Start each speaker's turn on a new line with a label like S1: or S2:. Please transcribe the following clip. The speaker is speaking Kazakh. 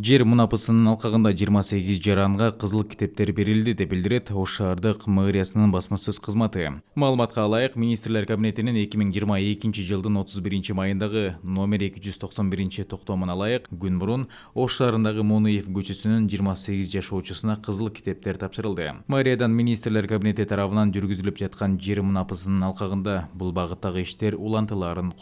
S1: жер мұнапысының алқағында 28 жаранға қызыл кітептер берілді деп билдирет ош шаардык мэриясынын басма сөз алайық министрлер Кабинетінің 2022 жылдың 31 майындағы номер 291 токтомуна алайық, гүн бұрын ош шаарындагы монуев көчөсүнүн 28 жашоочусуна қызыл китептер тапшырылды мэриядан министрлер кабинеті тарабынан жүргүзүлүп жатқан жер мунапысынын алқағында бұл бағыттағы иштер улантыларын